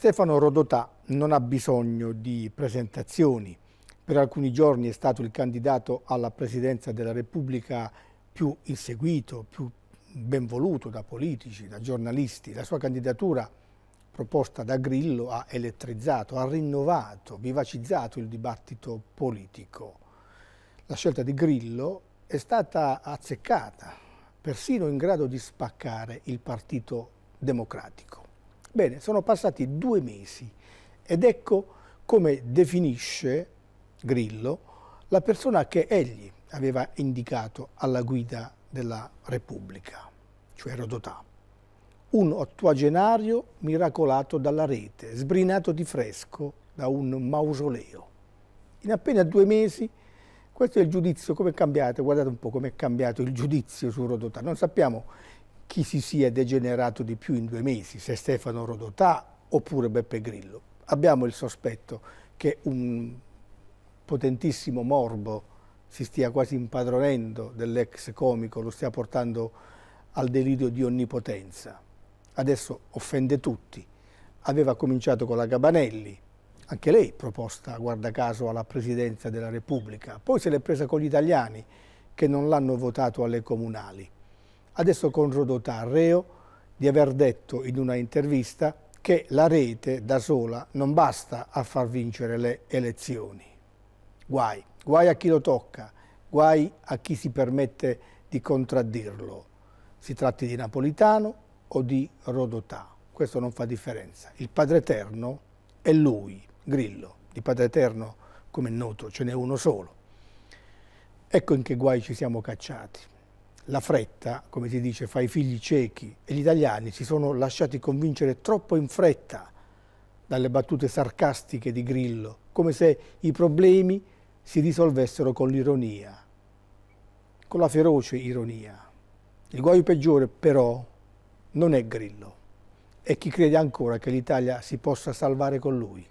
Stefano Rodotà non ha bisogno di presentazioni. Per alcuni giorni è stato il candidato alla presidenza della Repubblica più inseguito, più ben voluto da politici, da giornalisti. La sua candidatura proposta da Grillo ha elettrizzato, ha rinnovato, vivacizzato il dibattito politico. La scelta di Grillo è stata azzeccata, persino in grado di spaccare il Partito Democratico. Bene, sono passati due mesi ed ecco come definisce Grillo la persona che egli aveva indicato alla guida della Repubblica, cioè Rodotà. Un ottuagenario miracolato dalla rete, sbrinato di fresco da un mausoleo. In appena due mesi, questo è il giudizio, come è cambiato, guardate un po' come è cambiato il giudizio su Rodotà. Non sappiamo chi si sia degenerato di più in due mesi, se Stefano Rodotà oppure Beppe Grillo. Abbiamo il sospetto che un potentissimo morbo si stia quasi impadronendo dell'ex comico, lo stia portando al delirio di onnipotenza. Adesso offende tutti. Aveva cominciato con la Gabanelli, anche lei proposta, guarda caso, alla Presidenza della Repubblica. Poi se l'è presa con gli italiani che non l'hanno votato alle comunali. Adesso con Rodotà reo di aver detto in una intervista che la rete da sola non basta a far vincere le elezioni. Guai, guai a chi lo tocca, guai a chi si permette di contraddirlo. Si tratti di Napolitano o di Rodotà, questo non fa differenza. Il Padre Eterno è lui, Grillo. Di Padre Eterno, come è noto, ce n'è uno solo. Ecco in che guai ci siamo cacciati la fretta, come si dice, fa i figli ciechi e gli italiani si sono lasciati convincere troppo in fretta dalle battute sarcastiche di Grillo, come se i problemi si risolvessero con l'ironia, con la feroce ironia. Il guaio peggiore però non è Grillo, è chi crede ancora che l'Italia si possa salvare con lui.